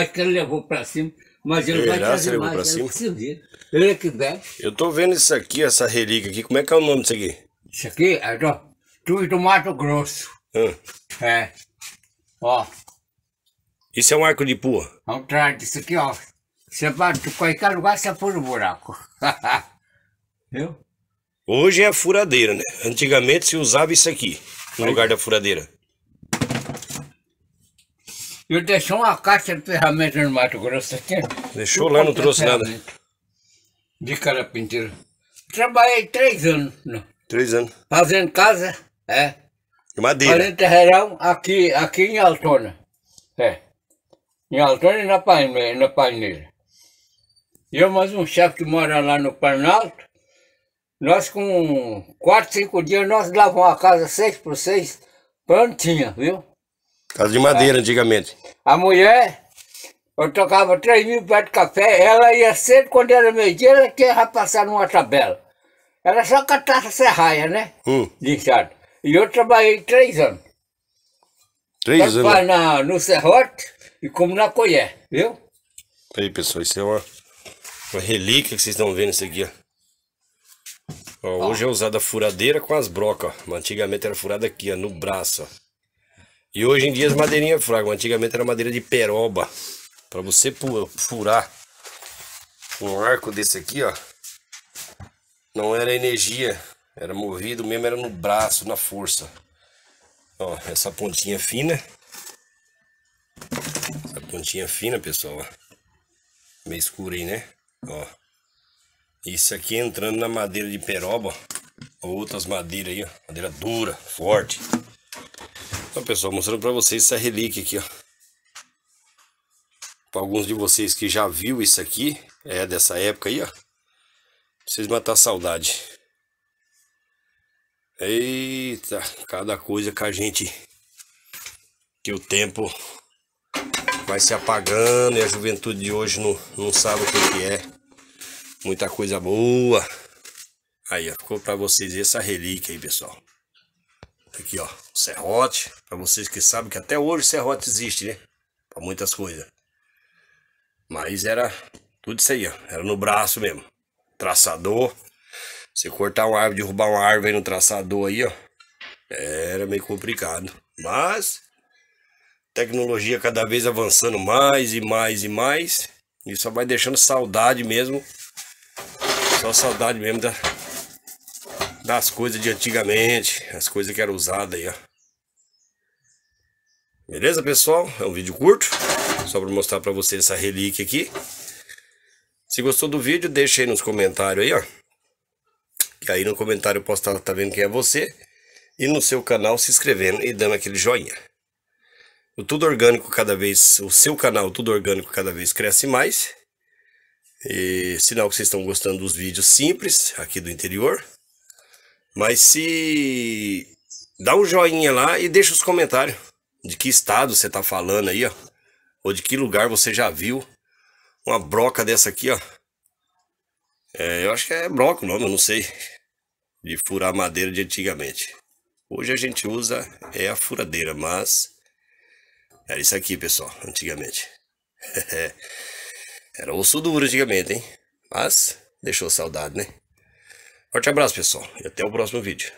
acho que ele levou para cima. Mas ele vai trazer mais, pra cima? Decidir. Ele que vem. Eu tô vendo isso aqui, essa relíquia aqui. Como é que é o nome disso aqui? Isso aqui é do, do Mato Grosso. Hum. É. Ó. Isso é um arco de pua? Ao é um traje. Isso aqui, ó. Você vai é de qualquer lugar, você fura o buraco. Viu? Hoje é a furadeira, né? Antigamente se usava isso aqui, no Aí. lugar é. da furadeira. Eu deixei uma caixa de ferramentas no Mato Grosso. aqui Deixou lá, não trouxe nada. De carapinteiro. Trabalhei três anos. Não. Três anos. Fazendo casa, é. de madeira. Fazendo terreirão aqui, aqui em Altona. É. Em Altona e na, paine, na Paineira. E eu mais um chefe que mora lá no Planalto. Nós com quatro, cinco dias, nós lavamos a casa seis por seis, prontinha viu? Casa de madeira, é. antigamente. A mulher, eu tocava 3 mil pés de café, ela ia cedo, quando era meio-dia, ela tinha passar numa tabela. Era só catar serraia, né? Hum. Lixado. E eu trabalhei três anos. Três Tanto anos? Na, no serrote e como na colher, viu? Aí, pessoal, isso é uma, uma relíquia que vocês estão vendo isso aqui, ó. Ó, hoje é usada furadeira com as brocas. Antigamente era furada aqui, ó, no braço. Ó. E hoje em dia as madeirinhas fragam. Antigamente era madeira de peroba. Para você furar um arco desse aqui, ó. Não era energia. Era movido mesmo, era no braço, na força. Ó, essa pontinha fina. Essa pontinha fina, pessoal, ó. Meio escura aí, né? Ó. Isso aqui entrando na madeira de peroba. Outras madeiras aí, ó. Madeira dura, forte. Então, pessoal, mostrando para vocês essa relíquia aqui, ó. Para alguns de vocês que já viu isso aqui, é dessa época aí, ó. vocês matar a saudade. Eita, cada coisa que a gente... Que o tempo vai se apagando e a juventude de hoje não, não sabe o que, que é. Muita coisa boa. Aí, ó, ficou para vocês essa relíquia aí, pessoal. Aqui, ó, serrote. Para vocês que sabem que até hoje serrote existe, né? Para muitas coisas. Mas era tudo isso aí, ó. Era no braço mesmo. Traçador. Se cortar uma árvore, derrubar uma árvore no traçador aí, ó. Era meio complicado. Mas tecnologia cada vez avançando mais e mais e mais. E só vai deixando saudade mesmo. Só saudade mesmo da, das coisas de antigamente, as coisas que eram usadas aí, ó. Beleza, pessoal? É um vídeo curto, só para mostrar para vocês essa relíquia aqui. Se gostou do vídeo, deixa aí nos comentários aí, ó. Que aí no comentário eu posso estar tá, tá vendo quem é você. E no seu canal se inscrevendo e dando aquele joinha. O Tudo Orgânico cada vez, o seu canal Tudo Orgânico cada vez cresce mais. E sinal que vocês estão gostando dos vídeos simples aqui do interior. Mas se. Dá um joinha lá e deixa os comentários de que estado você tá falando aí, ó. Ou de que lugar você já viu uma broca dessa aqui, ó. É, eu acho que é broca o nome, eu não sei. De furar madeira de antigamente. Hoje a gente usa é a furadeira, mas era isso aqui, pessoal, antigamente. É, era osso duro antigamente, hein? Mas deixou saudade, né? Forte abraço, pessoal, e até o próximo vídeo.